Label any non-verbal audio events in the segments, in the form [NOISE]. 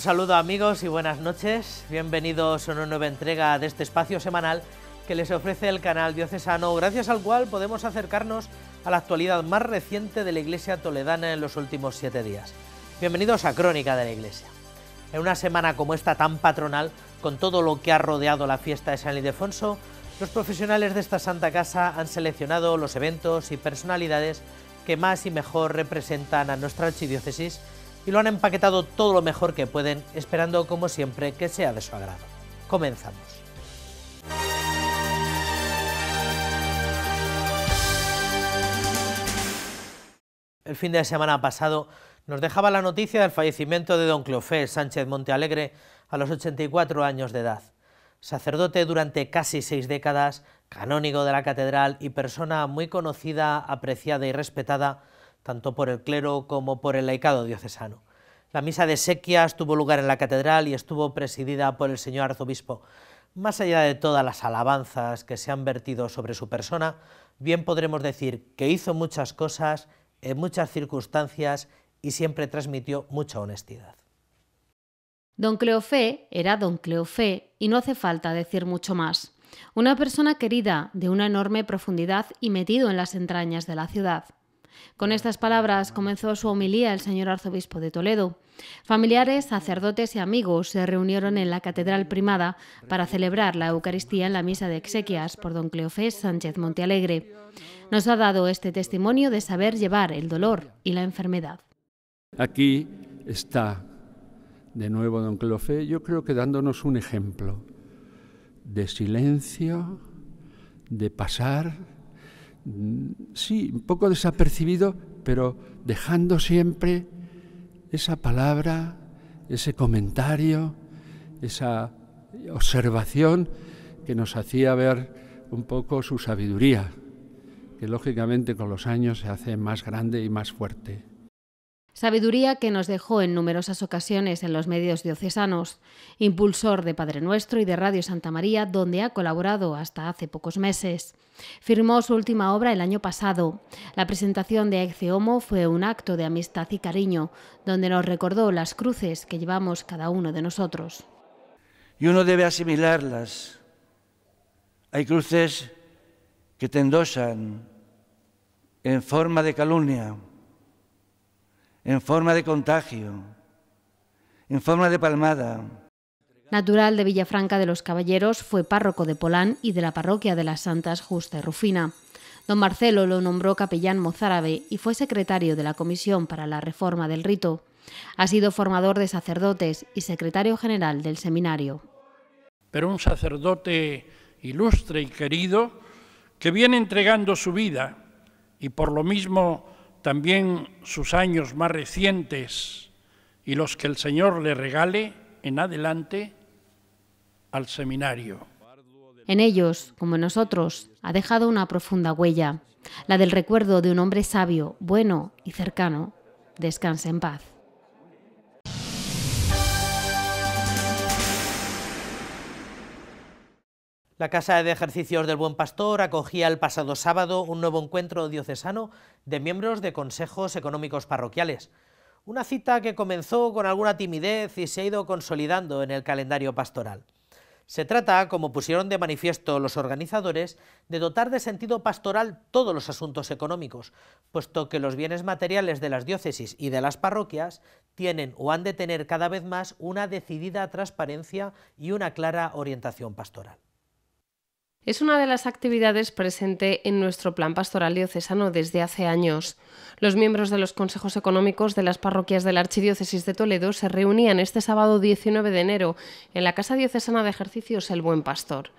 Un saludo amigos y buenas noches. Bienvenidos a una nueva entrega de este espacio semanal que les ofrece el canal diocesano, gracias al cual podemos acercarnos a la actualidad más reciente de la Iglesia toledana en los últimos siete días. Bienvenidos a Crónica de la Iglesia. En una semana como esta tan patronal, con todo lo que ha rodeado la fiesta de San Ildefonso, los profesionales de esta Santa Casa han seleccionado los eventos y personalidades que más y mejor representan a nuestra archidiócesis y lo han empaquetado todo lo mejor que pueden, esperando como siempre que sea de su agrado. Comenzamos. El fin de semana pasado nos dejaba la noticia del fallecimiento de don Clofé Sánchez Montealegre a los 84 años de edad. Sacerdote durante casi seis décadas, canónigo de la catedral y persona muy conocida, apreciada y respetada, tanto por el clero como por el laicado diocesano. La misa de sequias tuvo lugar en la catedral y estuvo presidida por el señor arzobispo. Más allá de todas las alabanzas que se han vertido sobre su persona, bien podremos decir que hizo muchas cosas en muchas circunstancias y siempre transmitió mucha honestidad. Don Cleofé era don Cleofé y no hace falta decir mucho más. Una persona querida, de una enorme profundidad y metido en las entrañas de la ciudad. Con estas palabras comenzó su homilía el señor arzobispo de Toledo. Familiares, sacerdotes y amigos se reunieron en la Catedral Primada para celebrar la Eucaristía en la misa de exequias por don Cleofés Sánchez Montealegre. Nos ha dado este testimonio de saber llevar el dolor y la enfermedad. Aquí está de nuevo don Cleofés, yo creo que dándonos un ejemplo de silencio, de pasar Mm, sí, un poco desapercibido, pero dejando siempre esa palabra, ese comentario, esa observación que nos hacía ver un poco su sabiduría, que lógicamente con los años se hace más grande y más fuerte. Sabiduría que nos dejó en numerosas ocasiones en los medios diocesanos, impulsor de Padre Nuestro y de Radio Santa María, donde ha colaborado hasta hace pocos meses. Firmó su última obra el año pasado. La presentación de Ecce Homo fue un acto de amistad y cariño, donde nos recordó las cruces que llevamos cada uno de nosotros. Y uno debe asimilarlas. Hay cruces que te endosan en forma de calumnia en forma de contagio, en forma de palmada. Natural de Villafranca de los Caballeros, fue párroco de Polán y de la parroquia de las Santas Justa y Rufina. Don Marcelo lo nombró capellán mozárabe y fue secretario de la Comisión para la Reforma del Rito. Ha sido formador de sacerdotes y secretario general del seminario. Pero un sacerdote ilustre y querido que viene entregando su vida y por lo mismo también sus años más recientes y los que el Señor le regale en adelante al seminario. En ellos, como en nosotros, ha dejado una profunda huella, la del recuerdo de un hombre sabio, bueno y cercano. Descanse en paz. La Casa de Ejercicios del Buen Pastor acogía el pasado sábado un nuevo encuentro diocesano de miembros de consejos económicos parroquiales. Una cita que comenzó con alguna timidez y se ha ido consolidando en el calendario pastoral. Se trata, como pusieron de manifiesto los organizadores, de dotar de sentido pastoral todos los asuntos económicos, puesto que los bienes materiales de las diócesis y de las parroquias tienen o han de tener cada vez más una decidida transparencia y una clara orientación pastoral. Es una de las actividades presente en nuestro plan pastoral diocesano desde hace años. Los miembros de los consejos económicos de las parroquias de la Archidiócesis de Toledo se reunían este sábado 19 de enero en la Casa Diocesana de Ejercicios El Buen Pastor.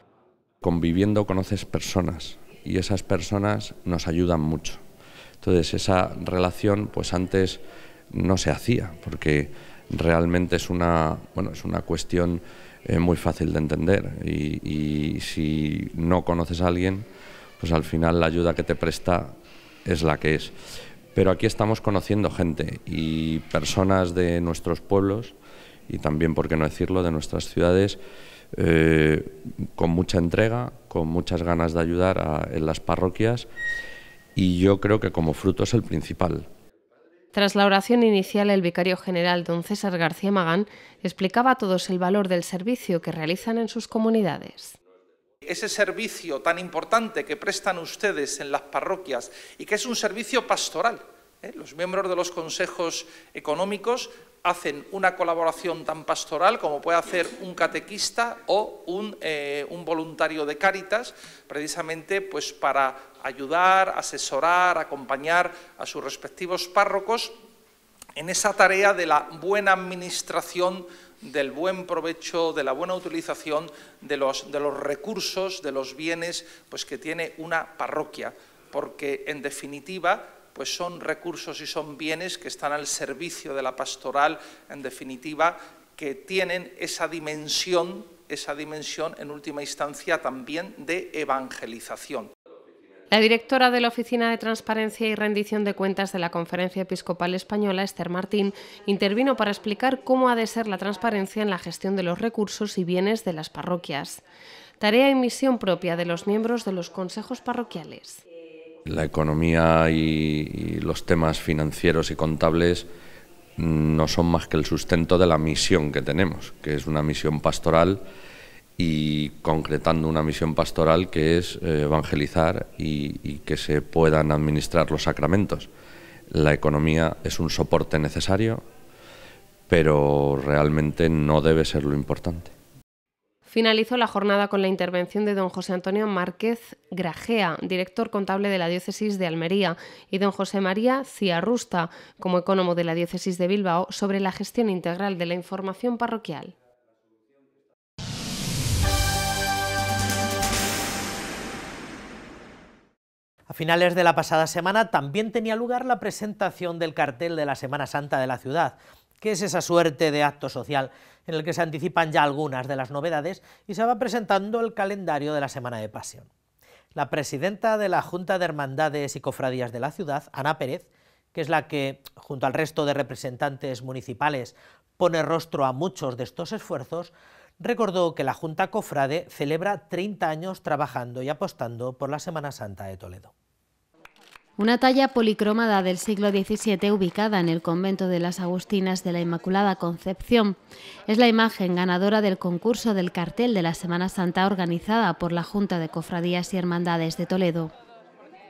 Conviviendo conoces personas y esas personas nos ayudan mucho. Entonces esa relación pues antes no se hacía porque realmente es una, bueno, es una cuestión es muy fácil de entender y, si no conoces a alguien, pues al final la ayuda que te presta es la que es. Pero aquí estamos conociendo gente y personas de nuestros pueblos y también, por qué no decirlo, de nuestras ciudades, eh, con mucha entrega, con muchas ganas de ayudar en las parroquias y yo creo que como fruto es el principal. Tras la oración inicial, el vicario general don César García Magán explicaba a todos el valor del servicio que realizan en sus comunidades. Ese servicio tan importante que prestan ustedes en las parroquias y que es un servicio pastoral, ¿eh? Los miembros de los consejos económicos hacen una colaboración tan pastoral como puede hacer un catequista o un, eh, voluntario de Cáritas, precisamente pues, para ayudar, asesorar, acompañar a sus respectivos párrocos en esa tarea de la buena administración del buen provecho, de la buena utilización de los, de los recursos, de los bienes pues, que tiene una parroquia, porque en definitiva pues son recursos y son bienes que están al servicio de la pastoral, en definitiva, que tienen esa dimensión, esa dimensión en última instancia también de evangelización. La directora de la Oficina de Transparencia y Rendición de Cuentas de la Conferencia Episcopal Española, Esther Martín, intervino para explicar cómo ha de ser la transparencia en la gestión de los recursos y bienes de las parroquias, tarea y misión propia de los miembros de los consejos parroquiales. La economía y, los temas financieros y contables no son más que el sustento de la misión que tenemos, que es una misión pastoral y concretando una misión pastoral que es eh, evangelizar y, que se puedan administrar los sacramentos. La economía es un soporte necesario, pero realmente no debe ser lo importante finalizó la jornada con la intervención de don José Antonio Márquez Grajea, director contable de la diócesis de Almería, y don José María Ciarrusta, como ecónomo de la diócesis de Bilbao, sobre la gestión integral de la información parroquial. A finales de la pasada semana también tenía lugar la presentación del cartel de la Semana Santa de la ciudad que es esa suerte de acto social en el que se anticipan ya algunas de las novedades y se va presentando el calendario de la Semana de Pasión. La presidenta de la Junta de Hermandades y Cofradías de la ciudad, Ana Pérez, que es la que, junto al resto de representantes municipales, pone rostro a muchos de estos esfuerzos, recordó que la Junta Cofrade celebra 30 años trabajando y apostando por la Semana Santa de Toledo. Una talla policromada del siglo XVII ubicada en el convento de las Agustinas de la Inmaculada Concepción es la imagen ganadora del concurso del cartel de la Semana Santa organizada por la Junta de Cofradías y Hermandades de Toledo.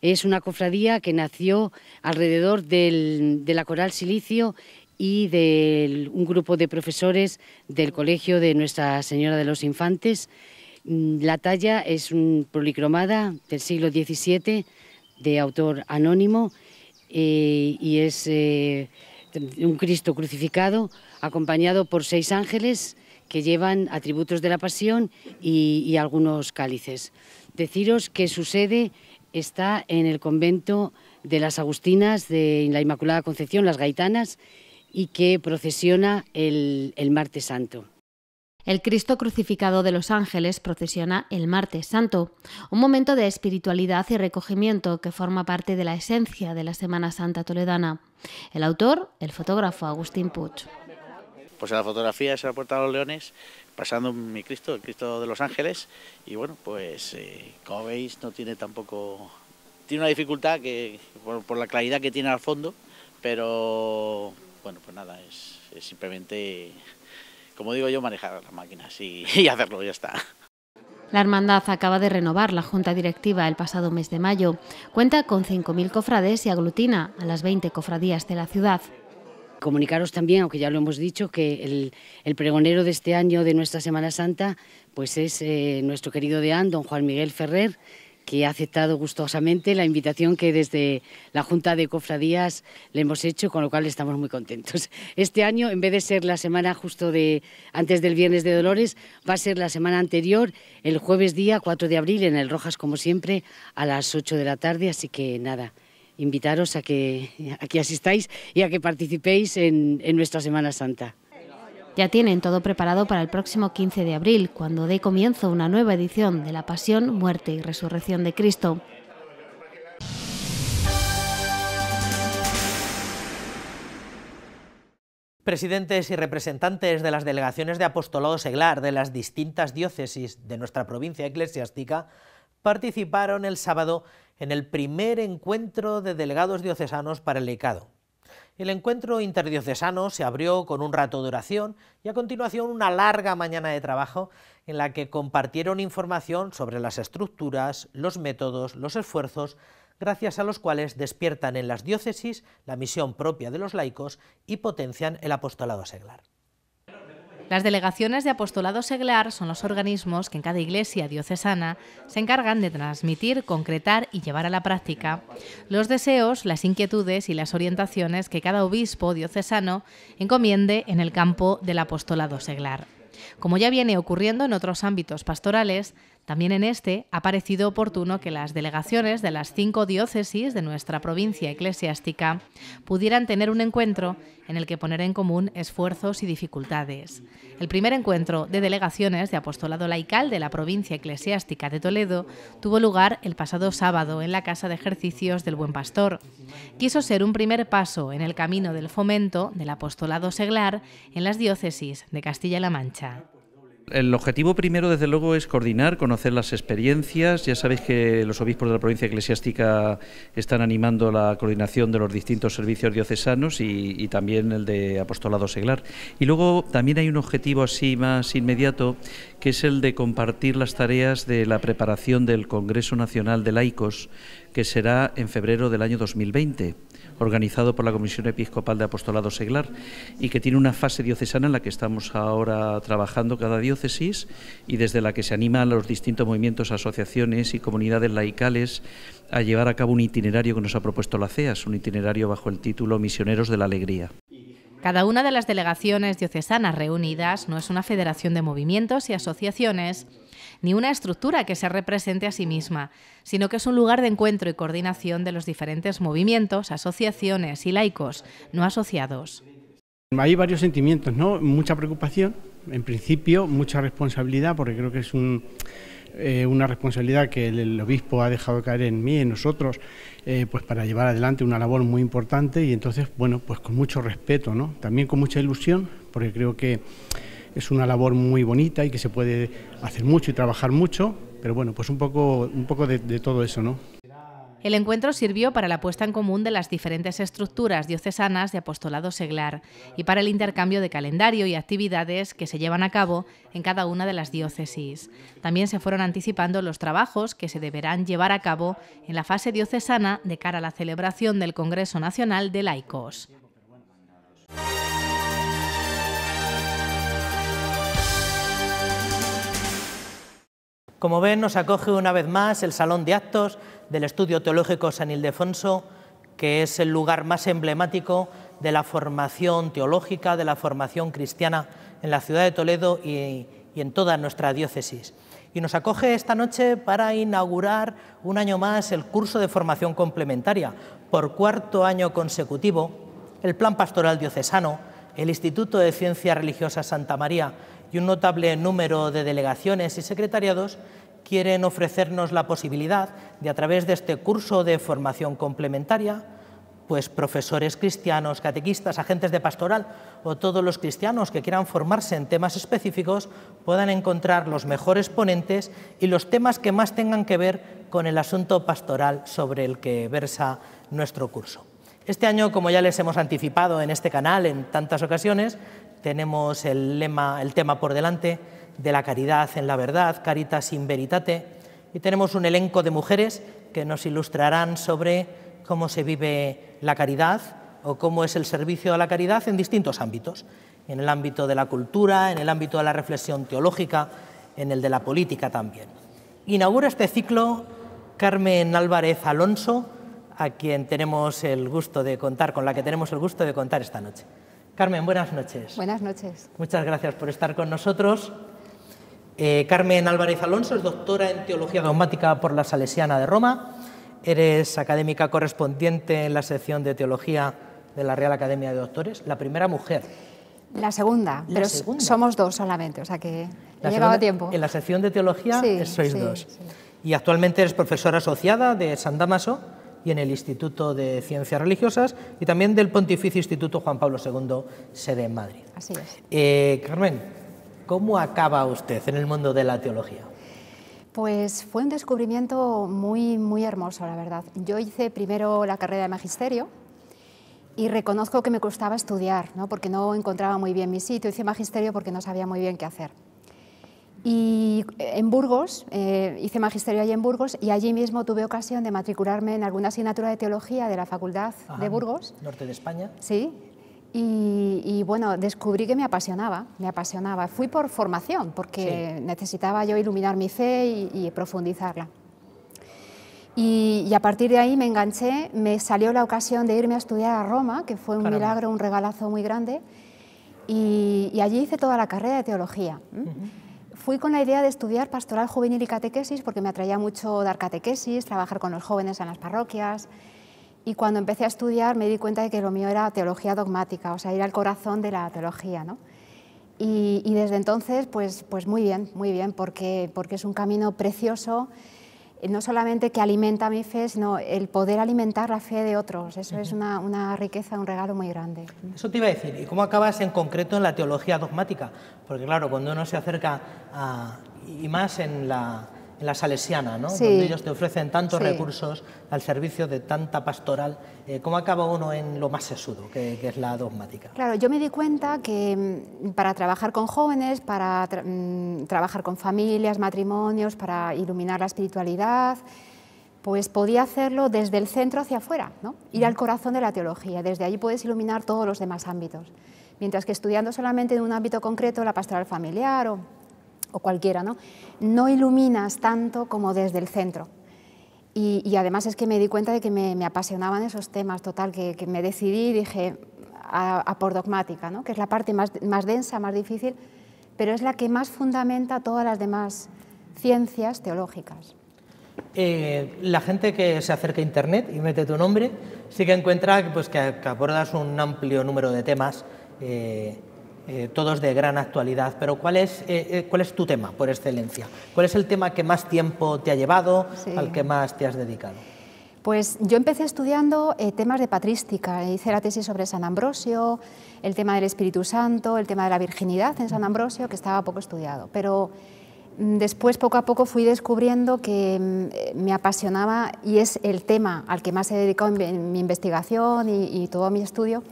Es una cofradía que nació alrededor de la Coral Silicio y de un grupo de profesores del Colegio de Nuestra Señora de los Infantes. Mm, la talla es un policromada del siglo XVII de autor anónimo eh, y es eh, un Cristo crucificado acompañado por seis ángeles que llevan atributos de la pasión y, algunos cálices. Deciros que su sede está en el convento de las Agustinas de la Inmaculada Concepción, las Gaitanas, y que procesiona el, el martes santo. El Cristo crucificado de los ángeles procesiona el martes santo, un momento de espiritualidad y recogimiento que forma parte de la esencia de la Semana Santa toledana. El autor, el fotógrafo Agustín Puch. Pues en la fotografía es la Puerta de los Leones, pasando mi Cristo, el Cristo de los Ángeles, y bueno, pues eh, como veis no tiene tampoco... Tiene una dificultad que por, la claridad que tiene al fondo, pero bueno, pues nada, es simplemente como digo yo, manejar las máquinas [LAUGHS] y, y hacerlo, ya está. La hermandad acaba de renovar la junta directiva el pasado mes de mayo. Cuenta con 5.000 cofrades y aglutina a las 20 cofradías de la ciudad. Comunicaros también, aunque ya lo hemos dicho, que el, pregonero de este año de nuestra Semana Santa pues es eh, nuestro querido deán, don Juan Miguel Ferrer, que ha aceptado gustosamente la invitación que desde la Junta de Cofradías le hemos hecho, con lo cual estamos muy contentos. Este año, en vez de ser la semana justo de, antes del Viernes de Dolores, va a ser la semana anterior, el jueves día 4 de abril, en el Rojas, como siempre, a las 8 de la tarde. Así que nada, invitaros a que, a asistáis y a que participéis en, en nuestra Semana Santa. Ya tienen todo preparado para el próximo 15 de abril, cuando dé comienzo una nueva edición de la Pasión, Muerte y Resurrección de Cristo. Presidentes y representantes de las delegaciones de apostolado seglar de las distintas diócesis de nuestra provincia eclesiástica participaron el sábado en el primer encuentro de delegados diocesanos para el licado. El encuentro interdiocesano se abrió con un rato de oración y a continuación una larga mañana de trabajo en la que compartieron información sobre las estructuras, los métodos, los esfuerzos, gracias a los cuales despiertan en las diócesis la misión propia de los laicos y potencian el apostolado seglar. Las delegaciones de apostolado seglar son los organismos que en cada iglesia diocesana se encargan de transmitir, concretar y llevar a la práctica los deseos, las inquietudes y las orientaciones que cada obispo diocesano encomiende en el campo del apostolado seglar. Como ya viene ocurriendo en otros ámbitos pastorales, también en este ha parecido oportuno que las delegaciones de las cinco diócesis de nuestra provincia eclesiástica pudieran tener un encuentro en el que poner en común esfuerzos y dificultades. El primer encuentro de delegaciones de apostolado laical de la provincia eclesiástica de Toledo tuvo lugar el pasado sábado en la Casa de Ejercicios del Buen Pastor. Quiso ser un primer paso en el camino del fomento del apostolado seglar en las diócesis de Castilla-La Mancha. El objetivo primero, desde luego, es coordinar, conocer las experiencias. Ya sabéis que los obispos de la provincia eclesiástica están animando la coordinación de los distintos servicios diocesanos y, y también el de apostolado seglar. Y luego también hay un objetivo así más inmediato, que es el de compartir las tareas de la preparación del Congreso Nacional de Laicos, que será en febrero del año 2020 organizado por la Comisión Episcopal de Apostolado Seglar y que tiene una fase diocesana en la que estamos ahora trabajando cada diócesis y desde la que se animan a los distintos movimientos, asociaciones y comunidades laicales a llevar a cabo un itinerario que nos ha propuesto la CEAS, un itinerario bajo el título Misioneros de la Alegría. Cada una de las delegaciones diocesanas reunidas no es una federación de movimientos y asociaciones, ni una estructura que se represente a sí misma, sino que es un lugar de encuentro y coordinación de los diferentes movimientos, asociaciones y laicos no asociados. Hay varios sentimientos, ¿no? Mucha preocupación, en principio, mucha responsabilidad, porque creo que es eh, una responsabilidad que el, obispo ha dejado caer en mí, en nosotros, eh, pues para llevar adelante una labor muy importante y entonces, bueno, pues con mucho respeto, ¿no? También con mucha ilusión, porque creo que es una labor muy bonita y que se puede hacer mucho y trabajar mucho, pero bueno, pues un poco, un poco de, de todo eso, ¿no? El encuentro sirvió para la puesta en común de las diferentes estructuras diocesanas de apostolado seglar y para el intercambio de calendario y actividades que se llevan a cabo en cada una de las diócesis. También se fueron anticipando los trabajos que se deberán llevar a cabo en la fase diocesana de cara a la celebración del Congreso Nacional de Laicos. Como ven, nos acoge una vez más el Salón de Actos del Estudio Teológico San Ildefonso, que es el lugar más emblemático de la formación teológica, de la formación cristiana en la ciudad de Toledo y, en toda nuestra diócesis. Y nos acoge esta noche para inaugurar un año más el curso de formación complementaria. Por cuarto año consecutivo, el Plan Pastoral Diocesano, el Instituto de Ciencias Religiosas Santa María y un notable número de delegaciones y secretariados quieren ofrecernos la posibilidad de, a través de este curso de formación complementaria, pues profesores cristianos, catequistas, agentes de pastoral o todos los cristianos que quieran formarse en temas específicos puedan encontrar los mejores ponentes y los temas que más tengan que ver con el asunto pastoral sobre el que versa nuestro curso. Este año, como ya les hemos anticipado en este canal en tantas ocasiones, tenemos el, tema por delante de la caridad en la verdad, caritas in veritate, y tenemos un elenco de mujeres que nos ilustrarán sobre cómo se vive la caridad o cómo es el servicio a la caridad en distintos ámbitos, en el ámbito de la cultura, en el ámbito de la reflexión teológica, en el de la política también. Inaugura este ciclo Carmen Álvarez Alonso, a quien tenemos el gusto de contar, con la que tenemos el gusto de contar esta noche. Carmen, buenas noches. Buenas noches. Muchas gracias por estar con nosotros. Eh, Carmen Álvarez Alonso es doctora en Teología Dogmática por la Salesiana de Roma. Eres académica correspondiente en la sección de Teología de la Real Academia de Doctores, la primera mujer. La segunda, pero somos dos solamente, o sea que la llegado tiempo. En la sección de Teología sois dos. Y actualmente eres profesora asociada de San Damaso y en el Instituto de Ciencias Religiosas y también del Pontificio Instituto Juan Pablo II, sede en Madrid. Así es. Eh, Carmen, ¿cómo acaba usted en el mundo de la teología? Pues fue un descubrimiento muy, muy hermoso, la verdad. Yo hice primero la carrera de magisterio, y reconozco que me costaba estudiar, ¿no? porque no encontraba muy bien mi sitio, hice magisterio porque no sabía muy bien qué hacer. Y eh, en Burgos, eh, hice magisterio allí en Burgos y allí mismo tuve ocasión de matricularme en alguna asignatura de teología de la Facultad de Burgos. Norte de España. Sí. Y, bueno, descubrí que me apasionaba, me apasionaba. Fui por formación, porque necesitaba yo iluminar mi fe y, profundizarla. Y, a partir de ahí me enganché, me salió la ocasión de irme a estudiar a Roma, que fue un milagro, un regalazo muy grande, y, allí hice toda la carrera de teología fui con la idea de estudiar pastoral juvenil y catequesis porque me atraía mucho dar catequesis, trabajar con los jóvenes en las parroquias. Y cuando empecé a estudiar me di cuenta de que lo mío era teología dogmática, o sea, ir al corazón de la teología. Y, desde entonces, pues, pues muy bien, muy bien, porque, porque es un camino precioso eh, no solamente que alimenta mi fe, sino el poder alimentar la fe de otros. Eso es una, una, riqueza, un regalo muy grande. Eso te iba a decir. ¿Y cómo acabas en concreto en la teología dogmática? Porque claro, cuando uno se acerca a, y más en la en la Salesiana, ¿no? donde ellos te ofrecen tantos recursos al servicio de tanta pastoral. Eh, ¿Cómo acaba uno en lo más sesudo, que, es la dogmática? Claro, yo me di cuenta que mm, para trabajar con jóvenes, para mm, trabajar con familias, matrimonios, para iluminar la espiritualidad, pues podía hacerlo desde el centro hacia afuera, ir al corazón de la teología, desde allí puedes iluminar todos los demás ámbitos. Mientras que estudiando solamente en un ámbito concreto, la pastoral familiar o o cualquiera, ¿no? no iluminas tanto como desde el centro. Y, además es que me di cuenta de que me, apasionaban esos temas, total, que, me decidí dije a, por dogmática, ¿no? que es la parte más, densa, más difícil, pero es la que más fundamenta todas las demás ciencias teológicas. Eh, la gente que se acerca a Internet y mete tu nombre, sí que encuentra pues, que, abordas un amplio número de temas eh, eh, todos de gran actualidad, pero eh, eh, ¿cuál es, tu tema por excelencia? ¿Cuál es el tema que más tiempo te ha llevado, al que más te has dedicado? Pues yo empecé estudiando temas de patrística, hice la tesis sobre San Ambrosio, el tema del Espíritu Santo, el tema de la virginidad en San Ambrosio, que estaba poco estudiado, pero mm, después poco a poco fui descubriendo que mm, me apasionaba y es el tema al que más he dedicado en mi investigación y todo mi estudio,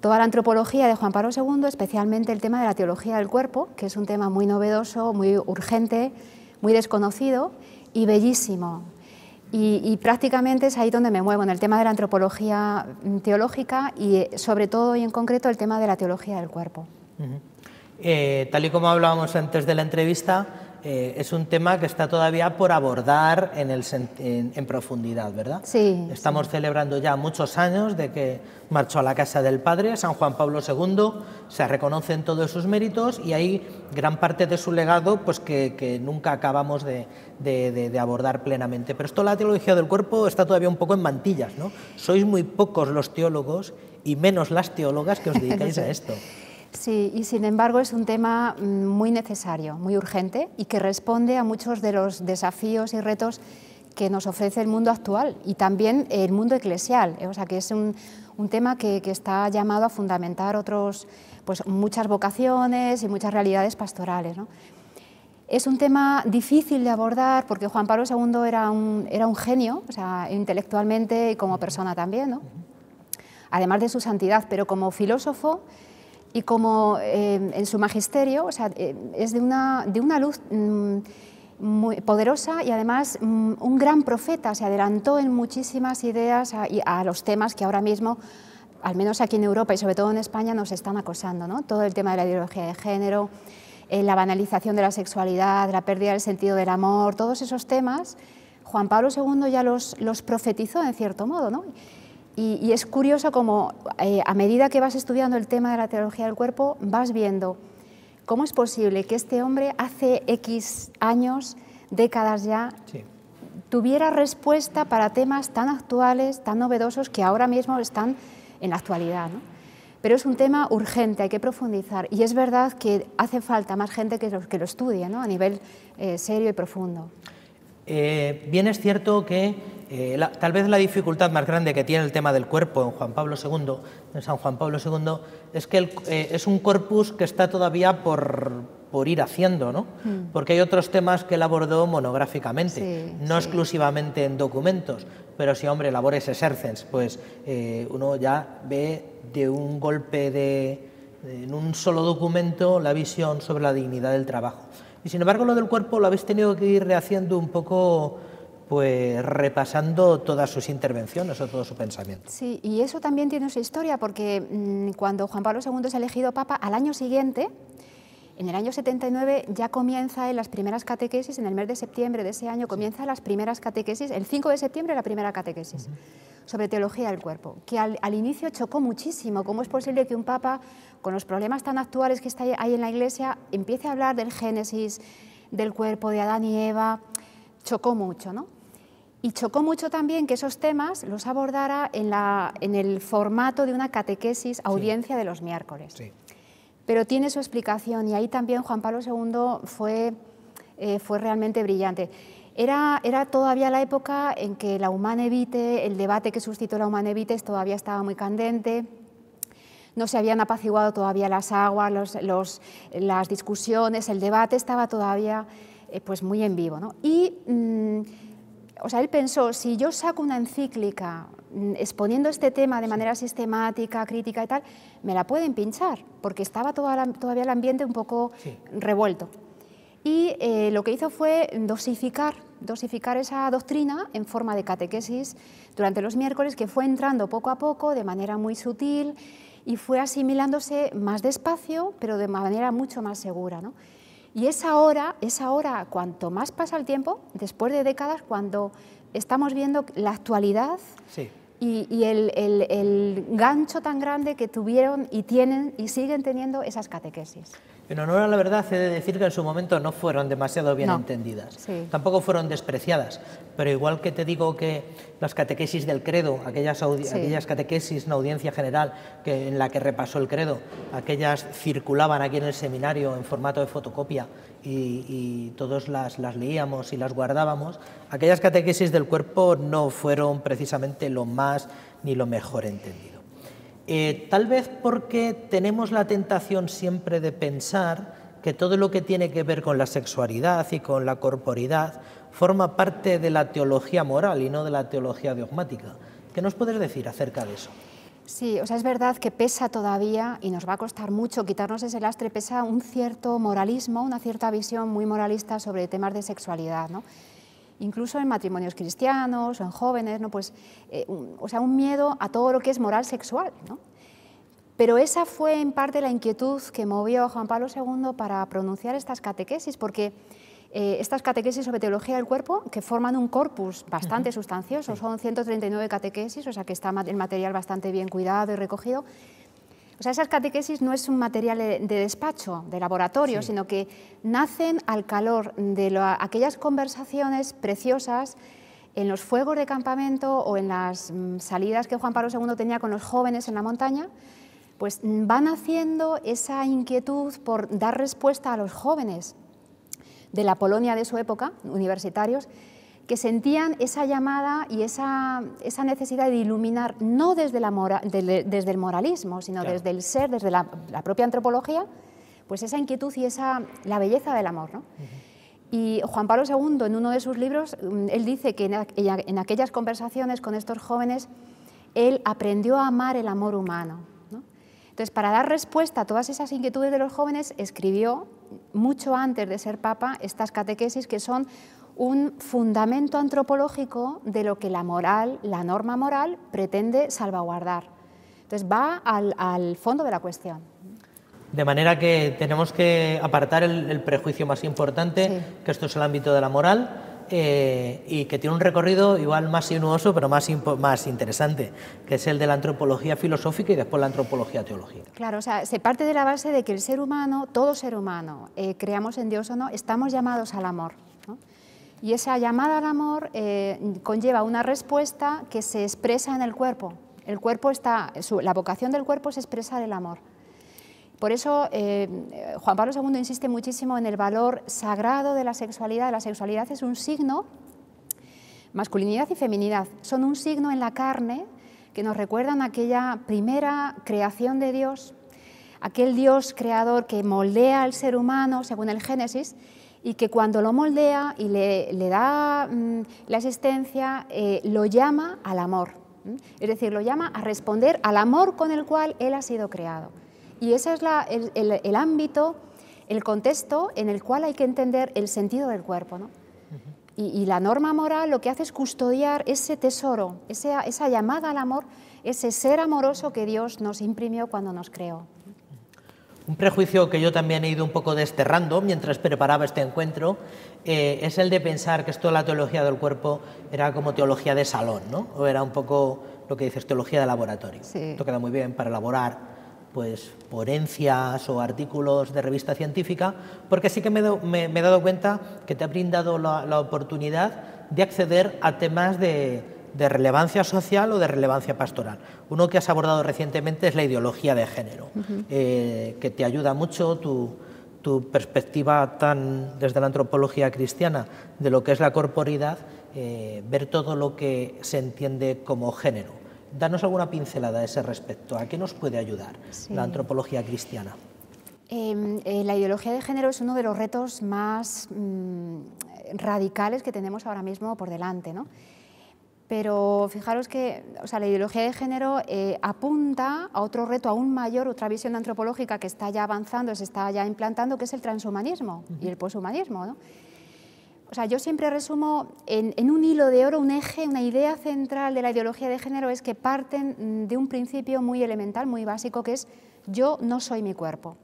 toda la antropología de Juan Pablo II, especialmente el tema de la teología del cuerpo, que es un tema muy novedoso, muy urgente, muy desconocido y bellísimo. Y, prácticamente es ahí donde me muevo, en el tema de la antropología mm, teológica y eh, sobre todo y en concreto el tema de la teología del cuerpo. Eh, tal y como hablábamos antes de la entrevista, eh, es un tema que está todavía por abordar en, profundidad, ¿verdad? Sí. Estamos celebrando ya muchos años de que marchó a la casa del Padre, San Juan Pablo II, se reconocen todos sus méritos y hay gran parte de su legado pues, que, nunca acabamos de, de, abordar plenamente. Pero esto la teología del cuerpo está todavía un poco en mantillas, ¿no? Sois muy pocos los teólogos y menos las teólogas que os [LAUGHS] dedicáis a esto. Sí, y sin embargo es un tema mm, muy necesario, muy urgente y que responde a muchos de los desafíos y retos que nos ofrece el mundo actual y también el mundo eclesial. O sea, que es un, un tema que, que, está llamado a fundamentar otros, pues, muchas vocaciones y muchas realidades pastorales. Es un tema difícil de abordar porque Juan Pablo II era un, era un genio, o sea, intelectualmente y como persona también, además de su santidad, pero como filósofo y como em, en su magisterio, em, es de una, de una luz mm, muy poderosa y además mm, un gran profeta, se adelantó en muchísimas ideas a, los temas que ahora mismo, al menos aquí en Europa y sobre todo en España, nos están acosando, ¿no? Todo el tema de la ideología de género, eh, la banalización de la sexualidad, la pérdida del sentido del amor, todos esos temas, Juan Pablo II ya los, profetizó en cierto modo, ¿no? Y, es curioso como eh, a medida que vas estudiando el tema de la teología del cuerpo, vas viendo cómo es posible que este hombre hace X años, décadas ya, tuviera respuesta para temas tan actuales, tan novedosos, que ahora mismo están en la actualidad. Pero es un tema urgente, hay que profundizar. Y es verdad que hace falta más gente que lo, que estudie ¿no? a nivel eh, serio y profundo. Eh, bien es cierto que eh, tal vez la dificultad más grande que tiene el tema del cuerpo en Juan Pablo II, en San Juan Pablo II, es que eh, es un corpus que está todavía por, ir haciendo, ¿no? Mm. Porque hay otros temas que él abordó monográficamente, no exclusivamente en documentos, pero si, hombre, labores exercens, pues eh, uno ya ve de un golpe de, de, en un solo documento la visión sobre la dignidad del trabajo. Y sin embargo, lo del cuerpo lo habéis tenido que ir rehaciendo un poco pues repasando todas sus intervenciones o todo su pensamiento. Sí, y eso también tiene su historia, porque mm, cuando Juan Pablo II es elegido papa, al año siguiente, en el año 79, ya comienza en las primeras catequesis, en el mes de septiembre de ese año comienza las primeras catequesis, el 5 de septiembre la primera catequesis, sobre teología del cuerpo, que al, al, inicio chocó muchísimo. ¿Cómo es posible que un papa, con los problemas tan actuales que está ahí en la iglesia, empiece a hablar del Génesis, del cuerpo de Adán y Eva? Chocó mucho, ¿no? Y chocó mucho también que esos temas los abordara en, la, en el formato de una catequesis, audiencia de los miércoles. Pero tiene su explicación y ahí también Juan Pablo II fue, eh, fue realmente brillante. Era, era, todavía la época en que la Humane el debate que suscitó la Humane todavía estaba muy candente, no se habían apaciguado todavía las aguas, los, las discusiones, el debate estaba todavía eh, pues muy en vivo. Y mm, o sea, él pensó, si yo saco una encíclica mm, exponiendo este tema de manera sistemática, crítica y tal, me la pueden pinchar, porque estaba todavía el ambiente un poco revuelto. Y eh, lo que hizo fue dosificar, dosificar esa doctrina en forma de catequesis durante los miércoles, que fue entrando poco a poco, de manera muy sutil, y fue asimilándose más despacio, pero de manera mucho más segura. ¿no? Y es ahora, es ahora, cuanto más pasa el tiempo, después de décadas, cuando estamos viendo la actualidad y, el gancho tan grande que tuvieron y tienen y siguen teniendo esas catequesis. En honor a la verdad, he de decir que en su momento no fueron demasiado bien entendidas. Tampoco fueron despreciadas. Pero igual que te digo que las catequesis del credo, aquellas, aquellas catequesis una audiencia general que, en la que repasó el credo, aquellas circulaban aquí en el seminario en formato de fotocopia y, todos las, las leíamos y las guardábamos, aquellas catequesis del cuerpo no fueron precisamente lo más ni lo mejor entendido. Eh, tal vez porque tenemos la tentación siempre de pensar que todo lo que tiene que ver con la sexualidad y con la corporidad forma parte de la teología moral y no de la teología dogmática. ¿Qué nos puedes decir acerca de eso? Sí, o sea, es verdad que pesa todavía y nos va a costar mucho quitarnos ese lastre, pesa un cierto moralismo, una cierta visión muy moralista sobre temas de sexualidad, ¿no? incluso en matrimonios cristianos o en jóvenes, ¿no? pues, eh, un, o sea, un miedo a todo lo que es moral sexual. Pero esa fue en parte la inquietud que movió a Juan Pablo II para pronunciar estas catequesis, porque eh, estas catequesis sobre teología del cuerpo, que forman un corpus bastante sustancioso, son 139 catequesis, o sea que está el material bastante bien cuidado y recogido, o sea, esas catequesis no es un material de despacho, de laboratorio, sino que nacen al calor de aquellas conversaciones preciosas en los fuegos de campamento o en las mm, salidas que Juan Pablo II tenía con los jóvenes en la montaña, pues mm, van haciendo esa inquietud por dar respuesta a los jóvenes de la Polonia de su época, universitarios, que sentían esa llamada y esa, esa necesidad de iluminar, no desde, la desde el moralismo, sino desde el ser, desde la, propia antropología, pues esa inquietud y esa, la belleza del amor. Y Juan Pablo II, en uno de sus libros, mm, él dice que en, aquellas conversaciones con estos jóvenes, él aprendió a amar el amor humano. ¿no? Entonces, para dar respuesta a todas esas inquietudes de los jóvenes, escribió, mucho antes de ser papa, estas catequesis que son un fundamento antropológico de lo que la moral, la norma moral, pretende salvaguardar. Entonces va al, fondo de la cuestión. De manera que tenemos que apartar el, prejuicio más importante, que esto es el ámbito de la moral, eh, y que tiene un recorrido igual más sinuoso, pero más, interesante, que es el de la antropología filosófica y después la antropología teológica. Claro, o sea, se parte de la base de que el ser humano, todo ser humano, eh, creamos en Dios o no, estamos llamados al amor. Y esa llamada al amor eh, conlleva una respuesta que se expresa en el cuerpo. El cuerpo está, la vocación del cuerpo es expresar el amor. Por eso eh, Juan Pablo II insiste muchísimo en el valor sagrado de la sexualidad. La sexualidad es un signo, masculinidad y feminidad, son un signo en la carne que nos recuerdan aquella primera creación de Dios, aquel Dios creador que moldea al ser humano según el Génesis y que cuando lo moldea y le, da mm, la existencia, eh, lo llama al amor. Es decir, lo llama a responder al amor con el cual él ha sido creado. Y ese es el, ámbito, el contexto en el cual hay que entender el sentido del cuerpo. y, la norma moral lo que hace es custodiar ese tesoro, esa llamada al amor, ese ser amoroso que Dios nos imprimió cuando nos creó. Un prejuicio que yo también he ido un poco desterrando mientras preparaba este encuentro eh, es el de pensar que esto de la teología del cuerpo era como teología de salón, ¿no? O era un poco lo que dices, teología de laboratorio. Esto queda muy bien para elaborar pues ponencias o artículos de revista científica, porque sí que me, he dado cuenta que te ha brindado la, la oportunidad de acceder a temas de, de relevancia social o de relevancia pastoral. Uno que has abordado recientemente es la ideología de género, eh, que te ayuda mucho tu, perspectiva tan desde la antropología cristiana de lo que es la corporidad, eh, ver todo lo que se entiende como género. Danos alguna pincelada a ese respecto. ¿A qué nos puede ayudar la antropología cristiana? Em, eh, la ideología de género es uno de los retos más mm, radicales que tenemos ahora mismo por delante pero fijaros que o sea, la ideología de género eh, apunta a otro reto aún mayor, otra visión antropológica que está ya avanzando, se está ya implantando, que es el transhumanismo y el poshumanismo. ¿no? O sea, yo siempre resumo en, en, un hilo de oro, un eje, una idea central de la ideología de género es que parten mm, de un principio muy elemental, muy básico, que es yo no soy mi cuerpo.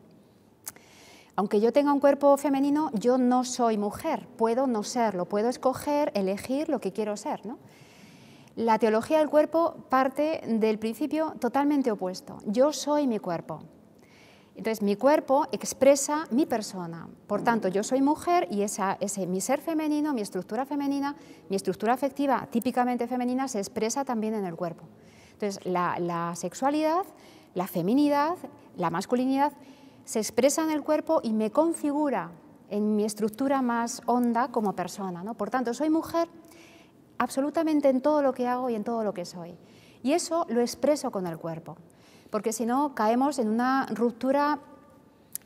Aunque yo tenga un cuerpo femenino, yo no soy mujer, puedo no serlo, puedo escoger, elegir lo que quiero ser. ¿no? La teología del cuerpo parte del principio totalmente opuesto. Yo soy mi cuerpo. Entonces, mi cuerpo expresa mi persona. Por tanto, yo soy mujer y ese, mi ser femenino, mi estructura femenina, mi estructura afectiva típicamente femenina se expresa también en el cuerpo. Entonces, la, sexualidad, la feminidad, la masculinidad se expresa en el cuerpo y me configura en mi estructura más honda como persona. Por tanto, soy mujer absolutamente en todo lo que hago y en todo lo que soy. Y eso lo expreso con el cuerpo, porque si no caemos en una ruptura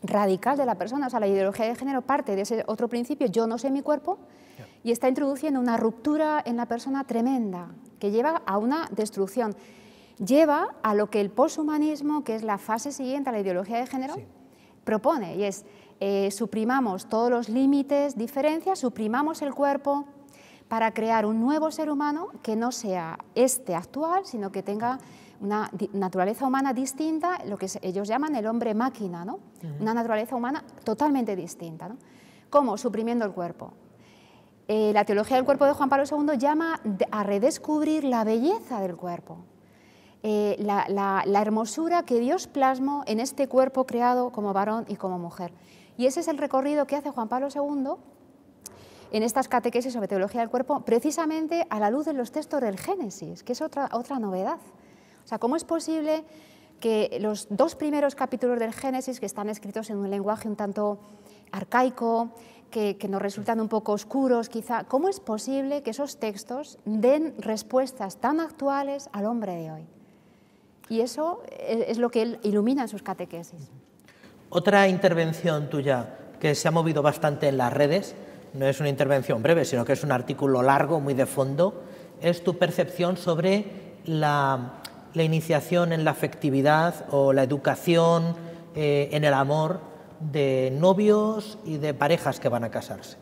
radical de la persona. O sea, la ideología de género parte de ese otro principio, yo no sé mi cuerpo, y está introduciendo una ruptura en la persona tremenda, que lleva a una destrucción. Lleva a lo que el poshumanismo, que es la fase siguiente a la ideología de género, propone, y es eh, suprimamos todos los límites, diferencias, suprimamos el cuerpo, para crear un nuevo ser humano que no sea este actual, sino que tenga una naturaleza humana distinta, lo que ellos llaman el hombre máquina, ¿no? una naturaleza humana totalmente distinta. ¿no? ¿Cómo? Suprimiendo el cuerpo. Eh, la teología del cuerpo de Juan Pablo II llama a redescubrir la belleza del cuerpo, eh, la, la, hermosura que Dios plasmó en este cuerpo creado como varón y como mujer. Y ese es el recorrido que hace Juan Pablo II en estas catequesis sobre teología del cuerpo, precisamente a la luz de los textos del Génesis, que es otra, otra novedad. O sea, ¿cómo es posible que los dos primeros capítulos del Génesis, que están escritos en un lenguaje un tanto arcaico, que, nos resultan un poco oscuros quizá, ¿cómo es posible que esos textos den respuestas tan actuales al hombre de hoy? Y eso es, es lo que él ilumina en sus catequesis. Otra intervención tuya que se ha movido bastante en las redes no es una intervención breve, sino que es un artículo largo, muy de fondo, es tu percepción sobre la, iniciación en la afectividad o la educación eh, en el amor de novios y de parejas que van a casarse.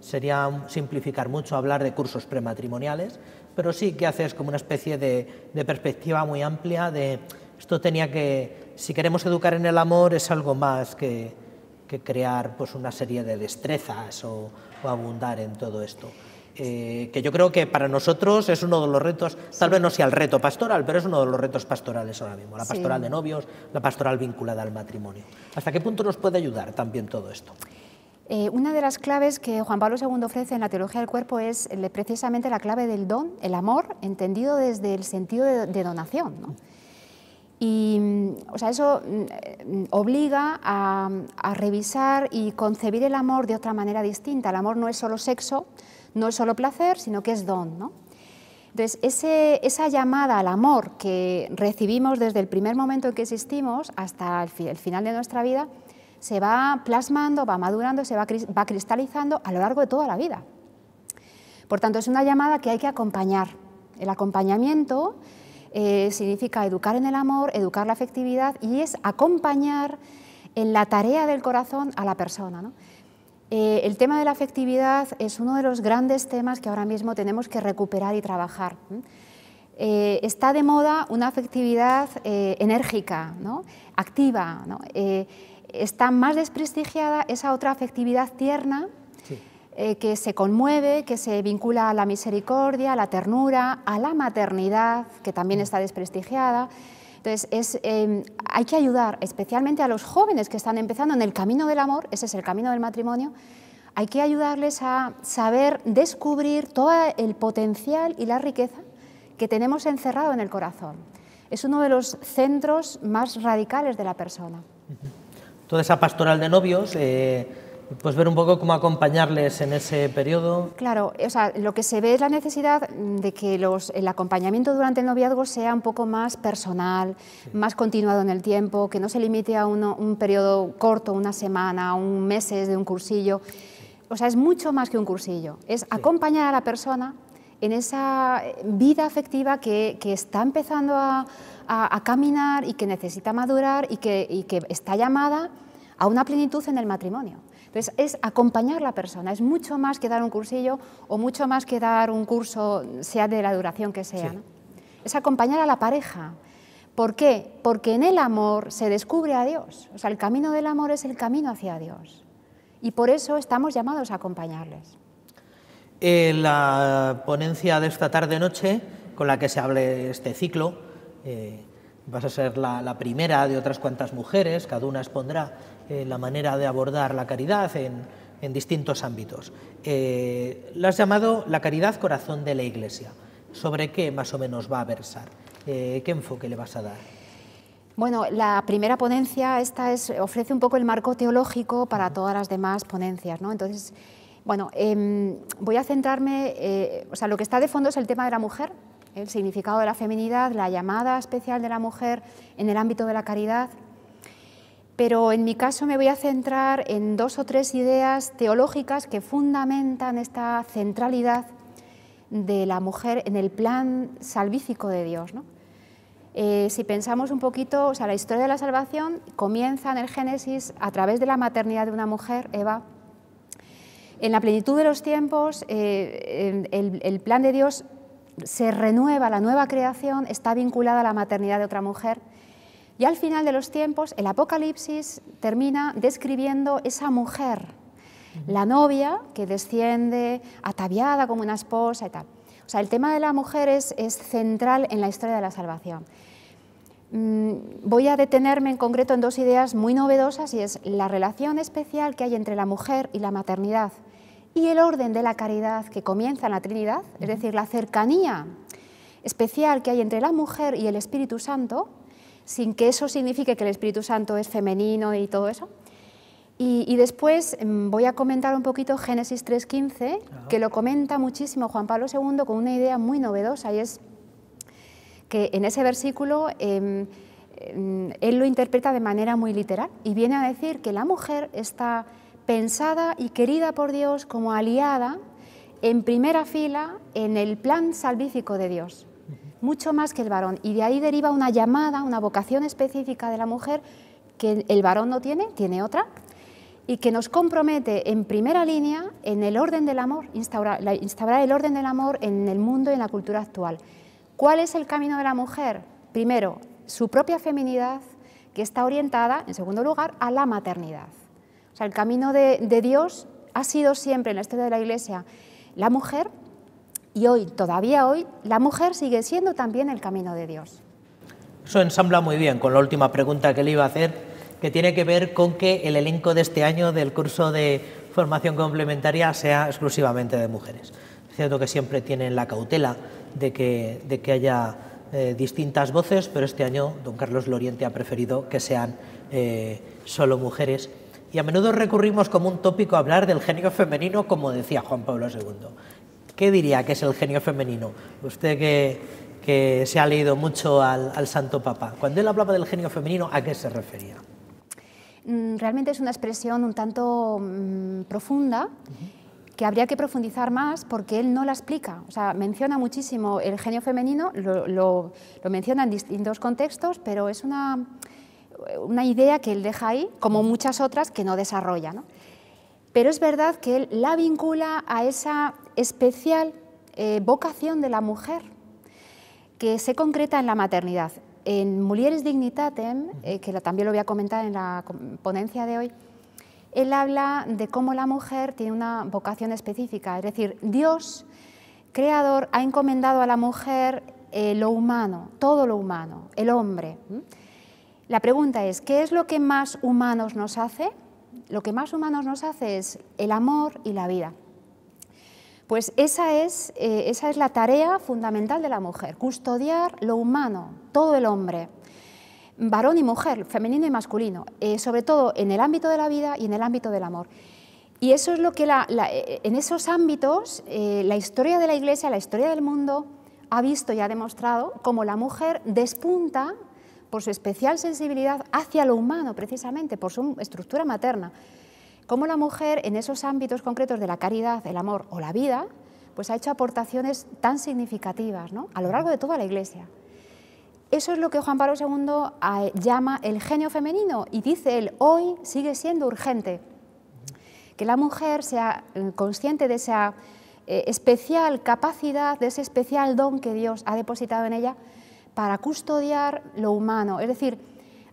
Sería simplificar mucho hablar de cursos prematrimoniales, pero sí que haces como una especie de perspectiva muy amplia de esto tenía que, si queremos educar en el amor, es algo más que, que crear pues, una serie de destrezas o, abundar en todo esto. Eh, que yo creo que para nosotros es uno de los retos, tal vez no sea el reto pastoral, pero es uno de los retos pastorales ahora mismo, la pastoral de novios, la pastoral vinculada al matrimonio. ¿Hasta qué punto nos puede ayudar también todo esto? Eh, una de las claves que Juan Pablo II ofrece en la teología del cuerpo es eh, precisamente la clave del don, el amor, entendido desde el sentido de, donación. ¿no? Y mm, o sea, eso mm, mm, obliga a, revisar y concebir el amor de otra manera distinta. El amor no es solo sexo, no es solo placer, sino que es don. ¿no? Entonces, esa llamada al amor que recibimos desde el primer momento en que existimos hasta el, final de nuestra vida, se va plasmando, va madurando, se va, va cristalizando a lo largo de toda la vida. Por tanto, es una llamada que hay que acompañar. El acompañamiento eh, significa educar en el amor, educar la afectividad y es acompañar en la tarea del corazón a la persona. Eh, el tema de la afectividad es uno de los grandes temas que ahora mismo tenemos que recuperar y trabajar. Eh, está de moda una afectividad enérgica, activa. está más desprestigiada esa otra afectividad tierna eh, que se conmueve, que se vincula a la misericordia, a la ternura, a la maternidad, que también mm. está desprestigiada. Entonces, em, hay que ayudar especialmente a los jóvenes que están empezando en el camino del amor, ese es el camino del matrimonio, hay que ayudarles a saber descubrir todo el potencial y la riqueza que tenemos encerrado en el corazón. Es uno de los centros más radicales de la persona. Toda esa pastoral de novios... Eh, pues ver un poco cómo acompañarles en ese periodo. Claro, o sea, lo que se ve es la necesidad de que los, el acompañamiento durante el noviazgo sea un poco más personal, más continuado en el tiempo, que no se limite a un periodo corto, una semana, un mes de un cursillo. O sea, es mucho más que un cursillo, es acompañar a la persona en esa vida afectiva que, que está empezando a, a, a, caminar y que necesita madurar y que, y que está llamada a una plenitud en el matrimonio. Entonces, es acompañar a la persona, es mucho más que dar un cursillo o mucho más que dar un curso, sea de la duración que sea. Es acompañar a la pareja. ¿Por qué? Porque en el amor se descubre a Dios. O sea, el camino del amor es el camino hacia Dios. Y por eso estamos llamados a acompañarles. Eh, la ponencia de esta tarde-noche, con la que se hable este ciclo, eh, vas a ser la primera de otras cuantas mujeres, cada una expondrá eh, la manera de abordar la caridad en, distintos ámbitos. Eh, ...la has llamado la caridad corazón de la Iglesia. ¿Sobre qué más o menos va a versar? Eh, ¿Qué enfoque le vas a dar? Bueno, la primera ponencia esta es, ofrece un poco el marco teológico para todas las demás ponencias, ¿no? Entonces, bueno, em, voy a centrarme, o sea, lo que está de fondo es el tema de la mujer, el significado de la feminidad, la llamada especial de la mujer en el ámbito de la caridad, pero en mi caso me voy a centrar en dos o tres ideas teológicas que fundamentan esta centralidad de la mujer en el plan salvífico de Dios. Eh, si pensamos un poquito, o sea, la historia de la salvación comienza en el Génesis a través de la maternidad de una mujer, Eva. En la plenitud de los tiempos, eh, el plan de Dios se renueva, la nueva creación está vinculada a la maternidad de otra mujer y al final de los tiempos, el Apocalipsis termina describiendo esa mujer, la novia que desciende ataviada como una esposa y tal. O sea, el tema de la mujer es, es central en la historia de la salvación. Mm, voy a detenerme en concreto en dos ideas muy novedosas y es la relación especial que hay entre la mujer y la maternidad y el orden de la caridad que comienza en la Trinidad, es decir, la cercanía especial que hay entre la mujer y el Espíritu Santo, sin que eso signifique que el Espíritu Santo es femenino y todo eso. Y, después mm, voy a comentar un poquito Génesis 3.15, que lo comenta muchísimo Juan Pablo II con una idea muy novedosa, y es que en ese versículo em, em, él lo interpreta de manera muy literal y viene a decir que la mujer está pensada y querida por Dios como aliada en primera fila en el plan salvífico de Dios mucho más que el varón. Y de ahí deriva una llamada, una vocación específica de la mujer que el varón no tiene, tiene otra, y que nos compromete en primera línea en el orden del amor, instaurar, instaurar el orden del amor en el mundo y en la cultura actual. ¿Cuál es el camino de la mujer? Primero, su propia feminidad, que está orientada, en segundo lugar, a la maternidad. O sea, el camino de, de Dios ha sido siempre en la historia de la Iglesia la mujer y hoy, todavía hoy, la mujer sigue siendo también el camino de Dios. Eso ensambla muy bien con la última pregunta que le iba a hacer, que tiene que ver con que el elenco de este año del curso de formación complementaria sea exclusivamente de mujeres. Es cierto que siempre tienen la cautela de que, de que haya eh, distintas voces, pero este año don Carlos Loriente ha preferido que sean eh, solo mujeres. Y a menudo recurrimos como un tópico a hablar del género femenino, como decía Juan Pablo II. ¿Qué diría que es el genio femenino? Usted que, se ha leído mucho al, Santo Papa. Cuando él hablaba del genio femenino, ¿a qué se refería? Mm, realmente es una expresión un tanto mm, profunda. que habría que profundizar más porque él no la explica. O sea, menciona muchísimo el genio femenino, lo, menciona en distintos contextos, pero es una, una, idea que él deja ahí, como muchas otras que no desarrolla. Pero es verdad que él la vincula a esa especial eh, vocación de la mujer que se concreta en la maternidad. En Mulieres Dignitatem, eh, que también lo voy a comentar en la ponencia de hoy, él habla de cómo la mujer tiene una vocación específica, es decir, Dios, creador, ha encomendado a la mujer eh, lo humano, todo lo humano, el hombre. ¿Mm? La pregunta es, ¿qué es lo que más humanos nos hace? Lo que más humanos nos hace es el amor y la vida. Pues eh, esa es, la tarea fundamental de la mujer, custodiar lo humano, todo el hombre, varón y mujer, femenino y masculino, eh, sobre todo en el ámbito de la vida y en el ámbito del amor. Y eso es lo que eh, en esos ámbitos la historia de la Iglesia, la historia del mundo ha visto y ha demostrado cómo la mujer despunta por su especial sensibilidad hacia lo humano, precisamente por su estructura materna cómo la mujer en esos ámbitos concretos de la caridad, el amor o la vida, pues ha hecho aportaciones tan significativas ¿no? a lo largo de toda la Iglesia. Eso es lo que Juan Pablo II ah, llama el genio femenino y dice él, hoy sigue siendo urgente que la mujer sea eh, consciente de esa eh, especial capacidad, de ese especial don que Dios ha depositado en ella para custodiar lo humano, es decir,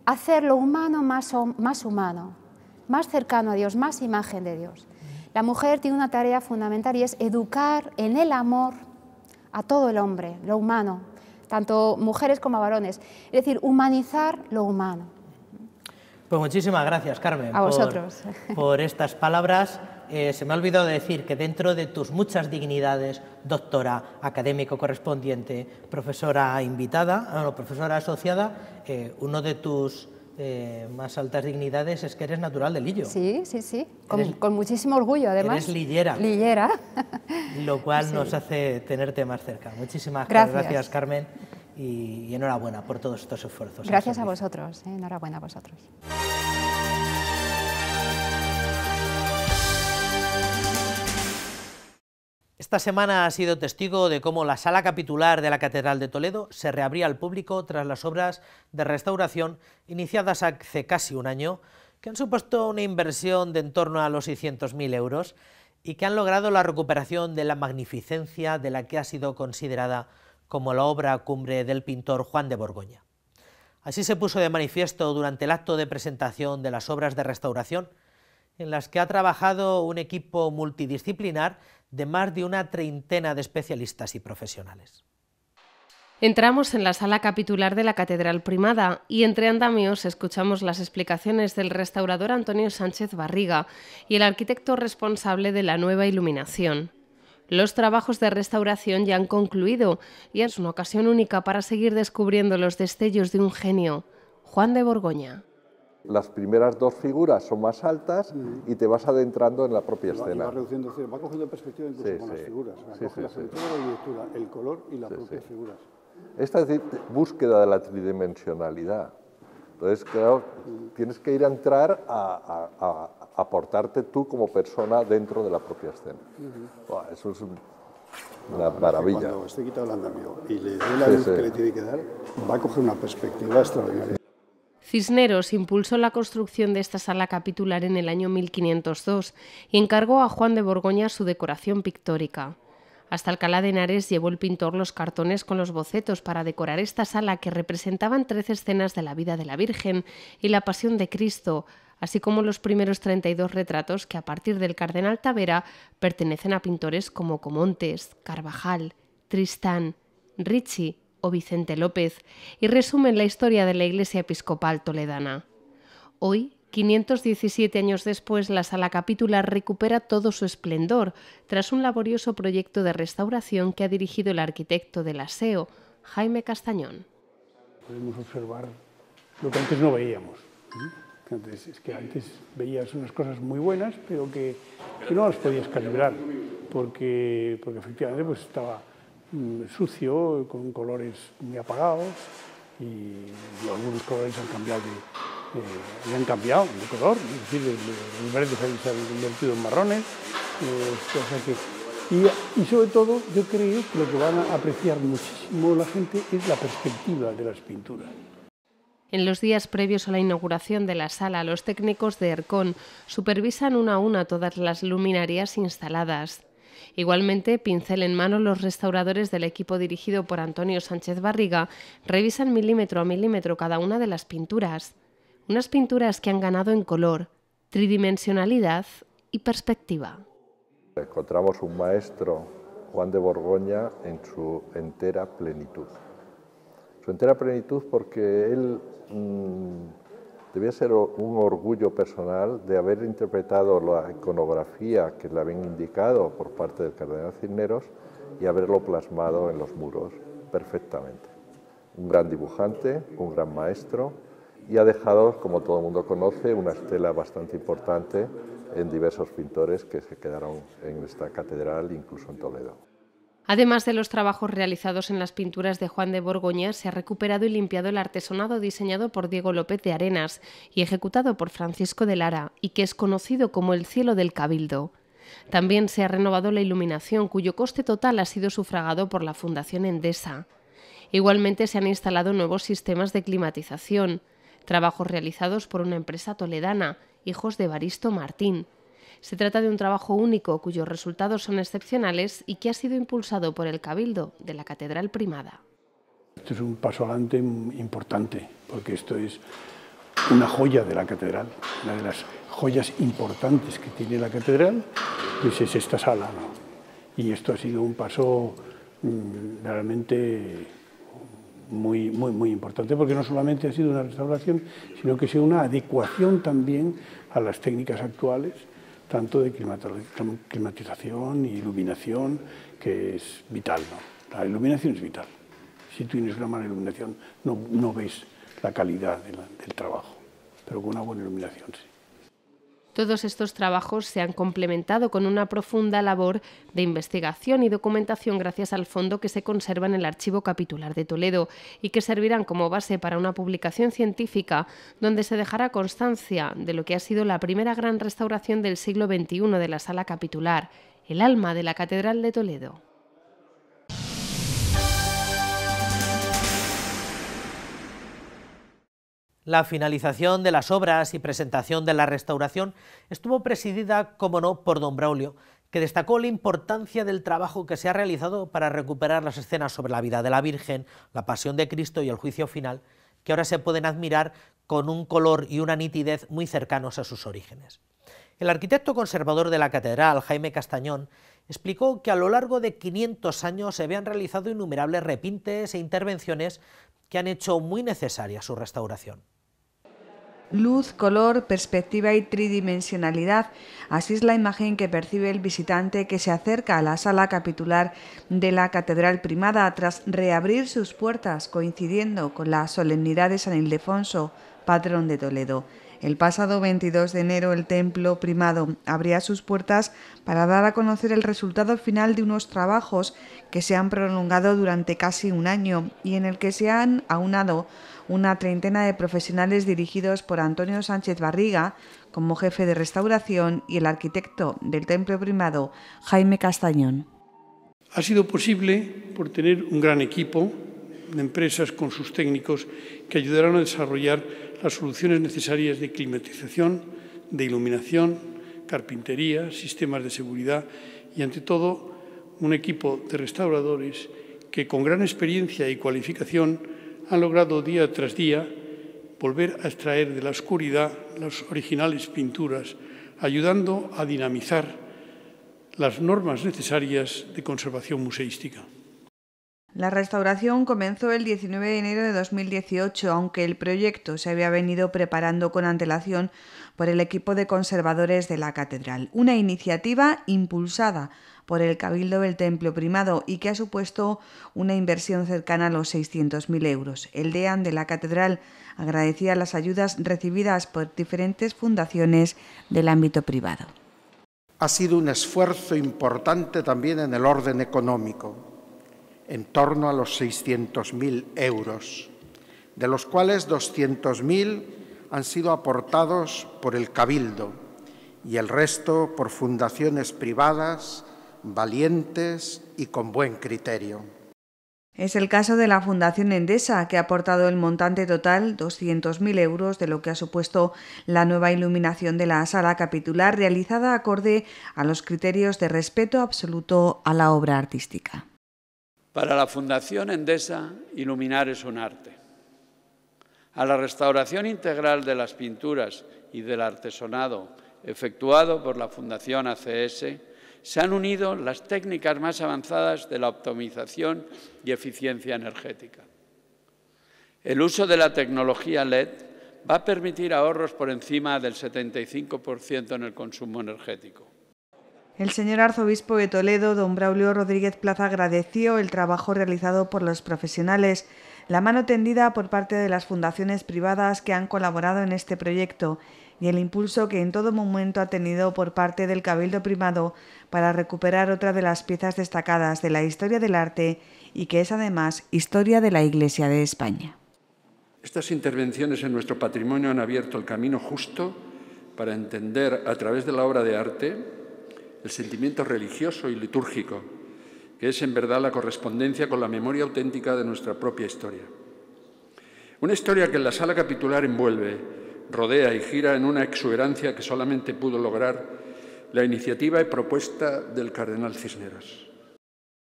hacer lo humano más humano, más cercano a Dios, más imagen de Dios. La mujer tiene una tarea fundamental y es educar en el amor a todo el hombre, lo humano, tanto mujeres como varones. Es decir, humanizar lo humano. Pues muchísimas gracias, Carmen. A vosotros. Por, estas palabras. Eh, se me ha olvidado decir que dentro de tus muchas dignidades, doctora, académico correspondiente, profesora invitada, bueno, ah, profesora asociada, eh, uno de tus eh, más altas dignidades es que eres natural de Lillo. Sí, sí, sí, con, muchísimo orgullo además. Eres lillera. Lillera. [LAUGHS] lo cual nos hace tenerte más cerca. Muchísimas gracias, Carmen, y, enhorabuena por todos estos esfuerzos. Gracias a vosotros, eh, enhorabuena a vosotros. Esta semana ha sido testigo de cómo la sala capitular de la Catedral de Toledo se reabría al público tras las obras de restauración iniciadas hace casi un año, que han supuesto una inversión de en torno a los 600.000 euros y que han logrado la recuperación de la magnificencia de la que ha sido considerada como la obra cumbre del pintor Juan de Borgoña. Así se puso de manifiesto durante el acto de presentación de las obras de restauración, en las que ha trabajado un equipo multidisciplinar de más de una treintena de especialistas y profesionales. Entramos en la sala capitular de la Catedral Primada y entre andamios escuchamos las explicaciones del restaurador Antonio Sánchez Barriga y el arquitecto responsable de la nueva iluminación. Los trabajos de restauración ya han concluido y es una ocasión única para seguir descubriendo los destellos de un genio, Juan de Borgoña las primeras dos figuras son más altas y te vas adentrando en la propia escena. Va, reduciendo, va cogiendo perspectiva incluso con las figuras, el color y las propias figuras. Esta es decir, búsqueda de la tridimensionalidad. Entonces, claro, tienes que ir a entrar a, aportarte tú como persona dentro de la propia escena. Eso es una maravilla. Cuando esté quitado el andamio y le doy la luz que le tiene que dar, va a coger una perspectiva extraordinaria. Cisneros impulsó la construcción de esta sala capitular en el año 1502 y encargó a Juan de Borgoña su decoración pictórica. Hasta Alcalá de Henares llevó el pintor los cartones con los bocetos para decorar esta sala que representaban tres escenas de la vida de la Virgen y la Pasión de Cristo, así como los primeros 32 retratos que a partir del cardenal Tavera pertenecen a pintores como Comontes, Carvajal, Tristán, Ricci o Vicente López y resumen la historia de la Iglesia Episcopal Toledana. Hoy 517 años después, la sala capitular recupera todo su esplendor tras un laborioso proyecto de restauración que ha dirigido el arquitecto del aseo, Jaime Castañón. Podemos observar lo que antes no veíamos. ¿eh? Antes, es que antes veías unas cosas muy buenas, pero que, no las podías calibrar, porque, porque efectivamente pues estaba Mm, sucio, con colores muy apagados y algunos colores han cambiado de, han cambiado color, es decir, los verdes se han convertido en marrones, eh, y, y, sobre todo yo creo que lo que van a apreciar muchísimo la gente es la perspectiva de las pinturas. En los días previos a la inauguración de la sala, los técnicos de ERCON supervisan una a una todas las luminarias instaladas. Igualmente, pincel en mano, los restauradores del equipo dirigido por Antonio Sánchez Barriga revisan milímetro a milímetro cada una de las pinturas. Unas pinturas que han ganado en color, tridimensionalidad y perspectiva. Encontramos un maestro, Juan de Borgoña, en su entera plenitud. Su entera plenitud porque él mm, debía ser un orgullo personal de haber interpretado la iconografía que le habían indicado por parte del cardenal Cisneros y haberlo plasmado en los muros perfectamente. Un gran dibujante, un gran maestro y ha dejado, como todo el mundo conoce, una estela bastante importante en diversos pintores que se quedaron en esta catedral, incluso en Toledo. Además de los trabajos realizados en las pinturas de Juan de Borgoña, se ha recuperado y limpiado el artesonado diseñado por Diego López de Arenas y ejecutado por Francisco de Lara, y que es conocido como el cielo del Cabildo. También se ha renovado la iluminación, cuyo coste total ha sido sufragado por la Fundación Endesa. Igualmente se han instalado nuevos sistemas de climatización, trabajos realizados por una empresa toledana, hijos de Baristo Martín, se trata de un trabajo único cuyos resultados son excepcionales y que ha sido impulsado por el Cabildo de la Catedral Primada. Esto es un paso adelante importante, porque esto es una joya de la catedral, una de las joyas importantes que tiene la catedral, pues es esta sala. Y esto ha sido un paso mm, realmente muy, muy, muy importante, porque no solamente ha sido una restauración, sino que ha sido una adecuación también a las técnicas actuales tanto de climatización y iluminación, que es vital. ¿no? La iluminación es vital. Si tú tienes una mala iluminación, no, no ves la calidad del trabajo, pero con una buena iluminación sí. Todos estos trabajos se han complementado con una profunda labor de investigación y documentación gracias al fondo que se conserva en el Archivo Capitular de Toledo y que servirán como base para una publicación científica donde se dejará constancia de lo que ha sido la primera gran restauración del siglo XXI de la sala capitular, el alma de la Catedral de Toledo. La finalización de las obras y presentación de la restauración estuvo presidida, como no, por don Braulio, que destacó la importancia del trabajo que se ha realizado para recuperar las escenas sobre la vida de la Virgen, la pasión de Cristo y el juicio final, que ahora se pueden admirar con un color y una nitidez muy cercanos a sus orígenes. El arquitecto conservador de la catedral, Jaime Castañón, explicó que a lo largo de 500 años se habían realizado innumerables repintes e intervenciones que han hecho muy necesaria su restauración luz, color, perspectiva y tridimensionalidad. Así es la imagen que percibe el visitante que se acerca a la sala capitular de la Catedral Primada tras reabrir sus puertas coincidiendo con la solemnidad de San Ildefonso, patrón de Toledo. El pasado 22 de enero el templo primado abría sus puertas para dar a conocer el resultado final de unos trabajos que se han prolongado durante casi un año y en el que se han aunado una treintena de profesionales dirigidos por Antonio Sánchez Barriga como jefe de restauración y el arquitecto del templo primado Jaime Castañón. Ha sido posible por tener un gran equipo de empresas con sus técnicos que ayudarán a desarrollar las soluciones necesarias de climatización, de iluminación, carpintería, sistemas de seguridad y, ante todo, un equipo de restauradores que con gran experiencia y cualificación han logrado día tras día volver a extraer de la oscuridad las originales pinturas, ayudando a dinamizar las normas necesarias de conservación museística. La restauración comenzó el 19 de enero de 2018, aunque el proyecto se había venido preparando con antelación por el equipo de conservadores de la catedral, una iniciativa impulsada por el Cabildo del Templo Primado y que ha supuesto una inversión cercana a los 600.000 euros. El DEAN de la catedral agradecía las ayudas recibidas por diferentes fundaciones del ámbito privado. Ha sido un esfuerzo importante también en el orden económico, en torno a los 600.000 euros, de los cuales 200.000 han sido aportados por el Cabildo y el resto por fundaciones privadas valientes y con buen criterio. Es el caso de la Fundación Endesa, que ha aportado el montante total, 200.000 euros, de lo que ha supuesto la nueva iluminación de la sala capitular, realizada acorde a los criterios de respeto absoluto a la obra artística. Para la Fundación Endesa, iluminar es un arte. A la restauración integral de las pinturas y del artesonado efectuado por la Fundación ACS, se han unido las técnicas más avanzadas de la optimización y eficiencia energética. El uso de la tecnología LED va a permitir ahorros por encima del 75% en el consumo energético. El señor arzobispo de Toledo, don Braulio Rodríguez Plaza, agradeció el trabajo realizado por los profesionales, la mano tendida por parte de las fundaciones privadas que han colaborado en este proyecto y el impulso que en todo momento ha tenido por parte del Cabildo Primado para recuperar otra de las piezas destacadas de la historia del arte y que es además historia de la Iglesia de España. Estas intervenciones en nuestro patrimonio han abierto el camino justo para entender a través de la obra de arte el sentimiento religioso y litúrgico, que es en verdad la correspondencia con la memoria auténtica de nuestra propia historia. Una historia que en la sala capitular envuelve rodea y gira en una exuberancia que solamente pudo lograr la iniciativa y propuesta del cardenal Cisneros.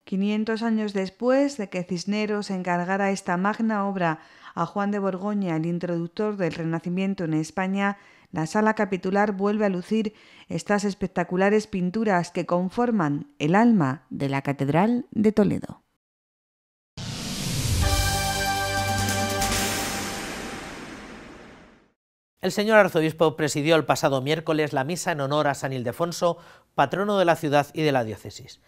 500 años después de que Cisneros encargara esta magna obra a Juan de Borgoña, el introductor del Renacimiento en España, la sala capitular vuelve a lucir estas espectaculares pinturas que conforman el alma de la Catedral de Toledo. El señor arzobispo presidió el pasado miércoles la misa en honor a San Ildefonso, patrono de la ciudad y de la diócesis.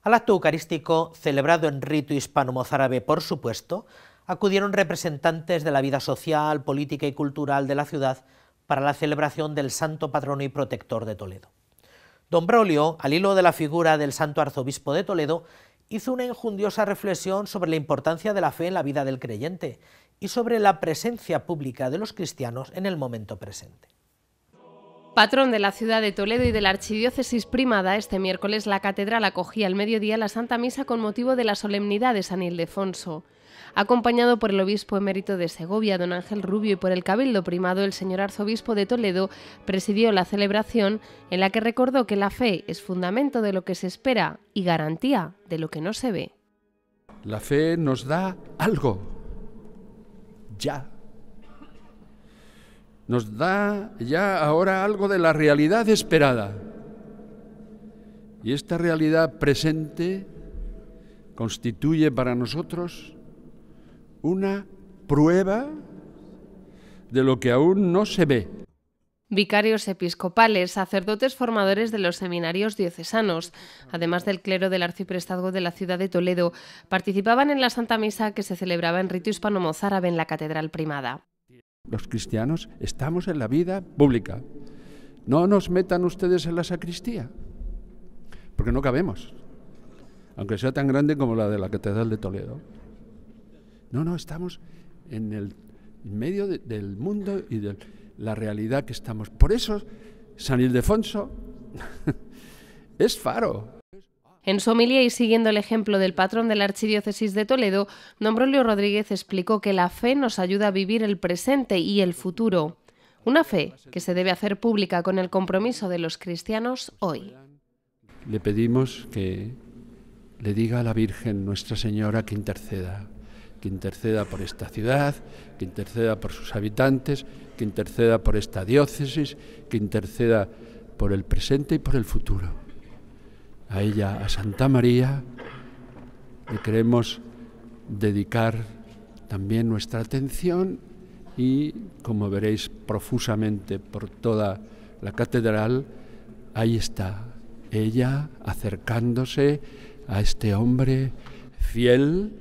Al acto eucarístico, celebrado en rito hispano-mozárabe, por supuesto, acudieron representantes de la vida social, política y cultural de la ciudad para la celebración del santo patrono y protector de Toledo. Don Brolio, al hilo de la figura del santo arzobispo de Toledo, hizo una injundiosa reflexión sobre la importancia de la fe en la vida del creyente y sobre la presencia pública de los cristianos en el momento presente. Patrón de la ciudad de Toledo y de la Archidiócesis Primada, este miércoles la catedral acogía al mediodía la Santa Misa con motivo de la solemnidad de San Ildefonso. Acompañado por el obispo emérito de Segovia, don Ángel Rubio, y por el cabildo primado, el señor arzobispo de Toledo presidió la celebración en la que recordó que la fe es fundamento de lo que se espera y garantía de lo que no se ve. La fe nos da algo, ya. Nos da ya ahora algo de la realidad esperada. Y esta realidad presente constituye para nosotros una prueba de lo que aún no se ve vicarios episcopales, sacerdotes formadores de los seminarios diocesanos, además del clero del arciprestazgo de la ciudad de Toledo, participaban en la Santa Misa que se celebraba en rito hispano-mozárabe en la Catedral Primada. Los cristianos estamos en la vida pública. No nos metan ustedes en la sacristía, porque no cabemos, aunque sea tan grande como la de la Catedral de Toledo. No, no, estamos en el medio del mundo y del la realidad que estamos. Por eso, San Ildefonso [LAUGHS] es faro. En su homilía y siguiendo el ejemplo del patrón de la Archidiócesis de Toledo, Brolio Rodríguez explicó que la fe nos ayuda a vivir el presente y el futuro. Una fe que se debe hacer pública con el compromiso de los cristianos hoy. Le pedimos que le diga a la Virgen Nuestra Señora que interceda que interceda por esta ciudad, que interceda por sus habitantes, que interceda por esta diócesis, que interceda por el presente y por el futuro. A ella, a Santa María, le queremos dedicar también nuestra atención y, como veréis profusamente por toda la catedral, ahí está ella acercándose a este hombre fiel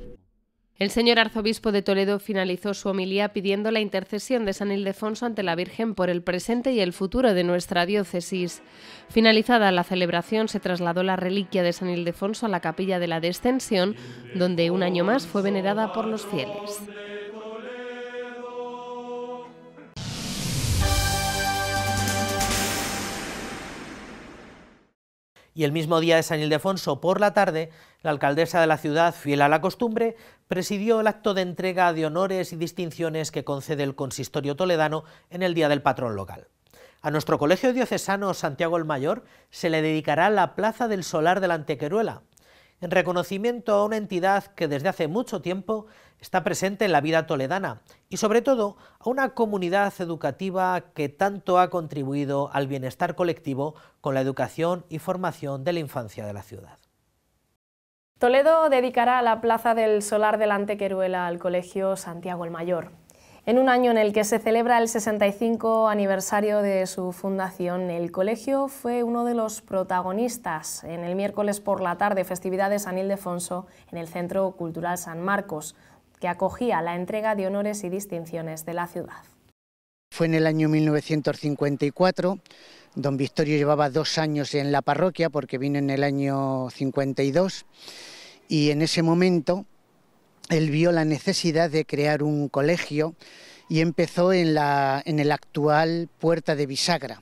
el señor arzobispo de Toledo finalizó su homilía pidiendo la intercesión de San Ildefonso ante la Virgen por el presente y el futuro de nuestra diócesis. Finalizada la celebración, se trasladó la reliquia de San Ildefonso a la capilla de la Descensión, donde un año más fue venerada por los fieles. y el mismo día de San Ildefonso por la tarde, la alcaldesa de la ciudad, fiel a la costumbre, presidió el acto de entrega de honores y distinciones que concede el consistorio toledano en el Día del Patrón Local. A nuestro colegio diocesano Santiago el Mayor se le dedicará la Plaza del Solar de la Antequeruela, en reconocimiento a una entidad que desde hace mucho tiempo está presente en la vida toledana y sobre todo a una comunidad educativa que tanto ha contribuido al bienestar colectivo con la educación y formación de la infancia de la ciudad. Toledo dedicará la Plaza del Solar del Antequeruela al Colegio Santiago el Mayor. En un año en el que se celebra el 65 aniversario de su fundación, el colegio fue uno de los protagonistas en el miércoles por la tarde, festividad de San Ildefonso, en el Centro Cultural San Marcos, que acogía la entrega de honores y distinciones de la ciudad. Fue en el año 1954, don Victorio llevaba dos años en la parroquia porque vino en el año 52 y en ese momento él vio la necesidad de crear un colegio y empezó en, la, en el actual Puerta de Bisagra.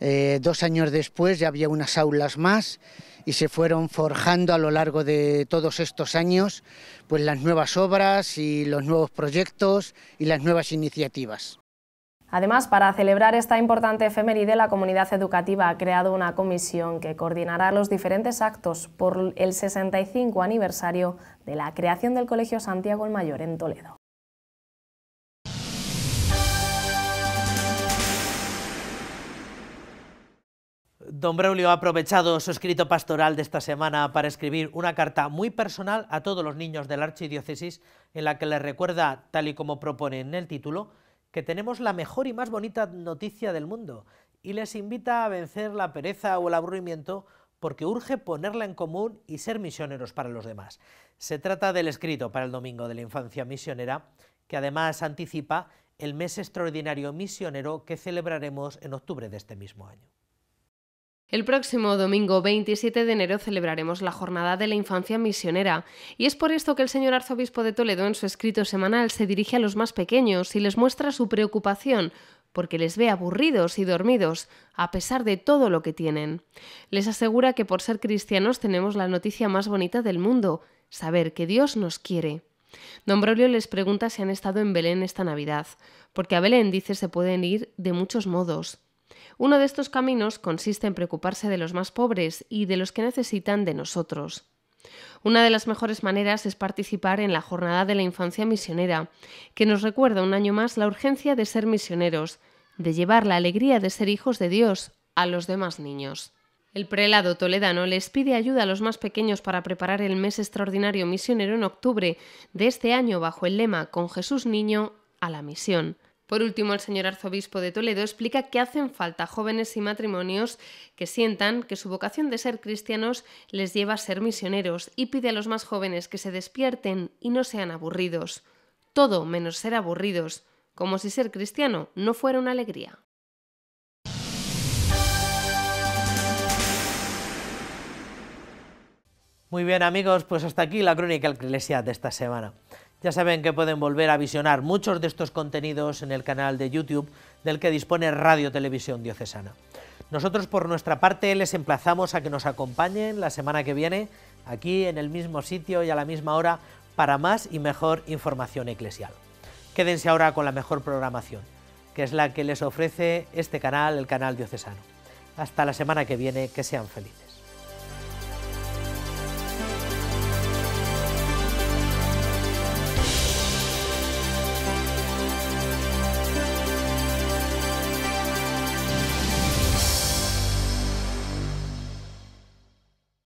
Eh, dos años después ya había unas aulas más y se fueron forjando a lo largo de todos estos años pues las nuevas obras y los nuevos proyectos y las nuevas iniciativas. Además, para celebrar esta importante efeméride, la comunidad educativa ha creado una comisión que coordinará los diferentes actos por el 65 aniversario de la creación del Colegio Santiago el Mayor en Toledo. Don Braulio ha aprovechado su escrito pastoral de esta semana para escribir una carta muy personal a todos los niños de la archidiócesis en la que les recuerda, tal y como propone en el título, que tenemos la mejor y más bonita noticia del mundo y les invita a vencer la pereza o el aburrimiento porque urge ponerla en común y ser misioneros para los demás. Se trata del escrito para el Domingo de la Infancia Misionera, que además anticipa el mes extraordinario misionero que celebraremos en octubre de este mismo año. El próximo domingo 27 de enero celebraremos la Jornada de la Infancia Misionera y es por esto que el señor arzobispo de Toledo en su escrito semanal se dirige a los más pequeños y les muestra su preocupación porque les ve aburridos y dormidos, a pesar de todo lo que tienen. Les asegura que por ser cristianos tenemos la noticia más bonita del mundo, saber que Dios nos quiere. Don Brolio les pregunta si han estado en Belén esta Navidad, porque a Belén dice se pueden ir de muchos modos. Uno de estos caminos consiste en preocuparse de los más pobres y de los que necesitan de nosotros. Una de las mejores maneras es participar en la Jornada de la Infancia Misionera, que nos recuerda un año más la urgencia de ser misioneros, de llevar la alegría de ser hijos de Dios a los demás niños. El prelado toledano les pide ayuda a los más pequeños para preparar el mes extraordinario misionero en octubre de este año bajo el lema Con Jesús Niño a la misión. Por último, el señor arzobispo de Toledo explica que hacen falta jóvenes y matrimonios que sientan que su vocación de ser cristianos les lleva a ser misioneros y pide a los más jóvenes que se despierten y no sean aburridos. Todo menos ser aburridos, como si ser cristiano no fuera una alegría. Muy bien amigos, pues hasta aquí la crónica Iglesia de esta semana. Ya saben que pueden volver a visionar muchos de estos contenidos en el canal de YouTube del que dispone Radio Televisión Diocesana. Nosotros por nuestra parte les emplazamos a que nos acompañen la semana que viene aquí en el mismo sitio y a la misma hora para más y mejor información eclesial. Quédense ahora con la mejor programación, que es la que les ofrece este canal, el canal diocesano. Hasta la semana que viene, que sean felices.